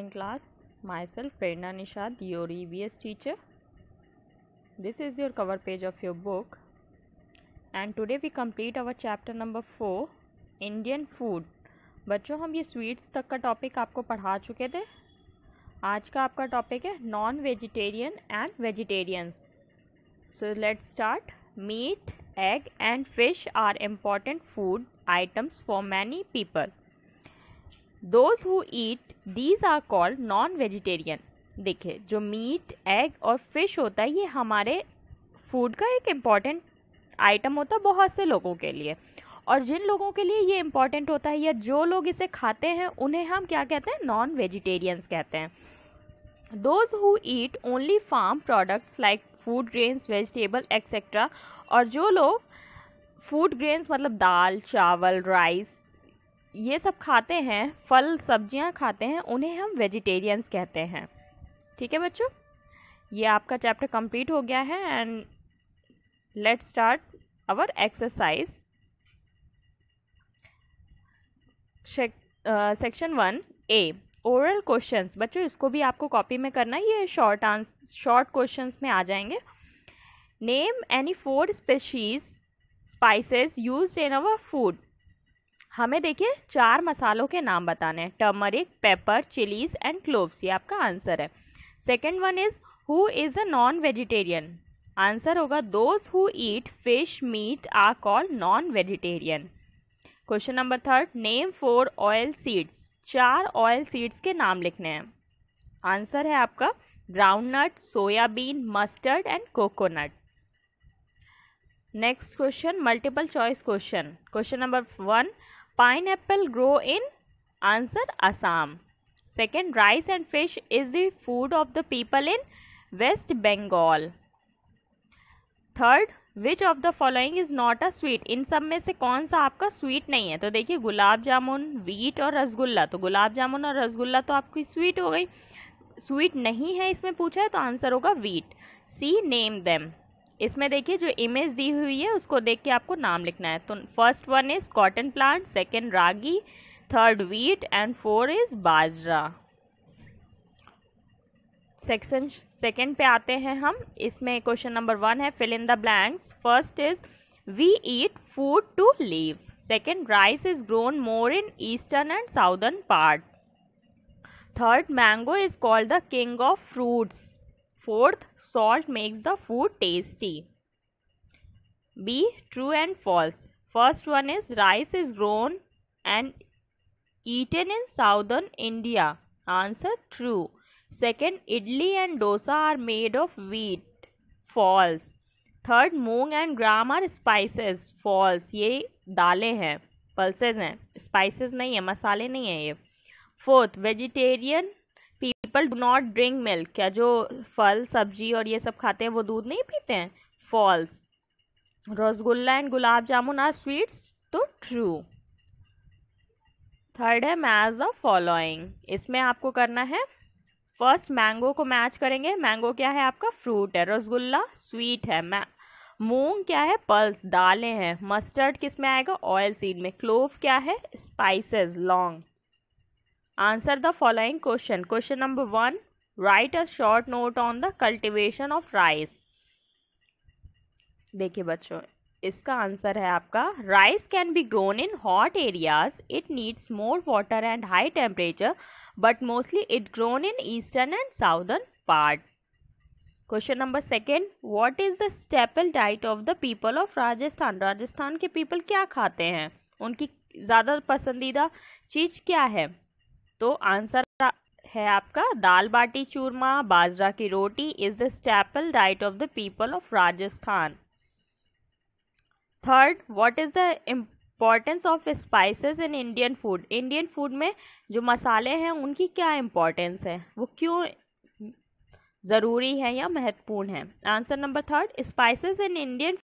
in class myself Prerna Nishad your EBS teacher this is your cover page of your book and today we complete our chapter number 4 Indian food बच्चों हम ये sweets तक का topic आपको पढ़ा चुके थे आज का आपका टॉपिक है non vegetarian and vegetarians so let's start meat egg and fish are important food items for many people those who eat these are called non vegetarian देखिए जो मीट एग और फिश होता है ये हमारे फूड का एक इम्पॉर्टेंट आइटम होता है बहुत से लोगों के लिए और जिन लोगों के लिए ये इम्पॉर्टेंट होता है या जो लोग इसे खाते हैं उन्हें हम क्या कहते हैं नॉन वेजिटेरियंस कहते हैं those who eat only farm products like food grains vegetable etcetera और जो लोग फूड ग्रेन्स मतलब दाल चावल राइस ये सब खाते हैं फल सब्जियां खाते हैं उन्हें हम वेजिटेरियंस कहते हैं ठीक है बच्चों ये आपका चैप्टर कंप्लीट हो गया है and let's start our exercise section one A oral questions बच्चों इसको भी आपको कॉपी में करना है ये शॉर्ट आंसर शॉर्ट क्वेश्चंस में आ जाएंगे name any four species spices use in our food हमें देखिए चार मसालों के नाम बताने हैं turmeric pepper chillies and cloves ये आपका आंसर है second one is who is a non vegetarian answer होगा those who eat fish meat are call non vegetarian question number third name four oil seeds चार oil seeds के नाम लिखने हैं answer है आपका groundnut soybean mustard and coconut next question multiple choice question question number one pineapple grow in answer assam second rice and fish is the food of the people in west bengal third which of the following is not a sweet इन सब में से कौन सा आपका sweet नहीं है तो देखिए गुलाब जामुन वीट और रसगुल्ला तो गुलाब जामुन और रसगुल्ला तो आपकी स्वीट हो गई स्वीट नहीं है इसमें पूछा है तो आंसर होगा वीट सी नेम देम इसमें देखिए जो इमेज दी हुई है उसको देख के आपको नाम लिखना है तो first one is cotton plant second ragi third wheat and four is bajra section second पे आते हैं हम इसमें क्वेश्चन नंबर वन है fill in the blanks first is we eat food to live second rice is grown more in eastern and southern part third mango is called the king of fruits fourth salt makes the food tasty B true and false first one is rice is grown and eaten in southern India answer true second idli and dosa are made of wheat false third moong and gram are spices false ये दालें हैं pulses हैं spices नहीं है मसाले नहीं है ये fourth vegetarian people do not drink milk क्या जो फल सब्जी और ये सब खाते हैं वो दूध नहीं पीते हैं false rasgulla and gulab jamun are sweets तो ट्रू थर्ड है मैच द फॉलोइंग इसमें आपको करना है फर्स्ट मैंगो को मैच करेंगे मैंगो क्या है आपका फ्रूट है रसगुल्ला स्वीट है मूंग क्या है पल्स दालें हैं मस्टर्ड किस में आएगा ऑयल सीड में क्लोव क्या है स्पाइसेस लॉन्ग answer the following question question number one write a short note on the cultivation of rice देखिए बच्चों इसका आंसर है आपका rice can be grown in hot areas it needs more water and high temperature but mostly it grown in eastern and southern part question number second what is the staple diet of the people of Rajasthan Rajasthan के people क्या खाते हैं उनकी ज़्यादा पसंदीदा चीज़ क्या है तो आंसर है आपका दाल बाटी चूरमा बाजरा की roti is the staple diet of the people of Rajasthan third what is the importance of spices in Indian food Indian food में जो मसाले हैं उनकी क्या इम्पोर्टेंस है वो क्यों ज़रूरी है या महत्वपूर्ण है answer number third spices in Indian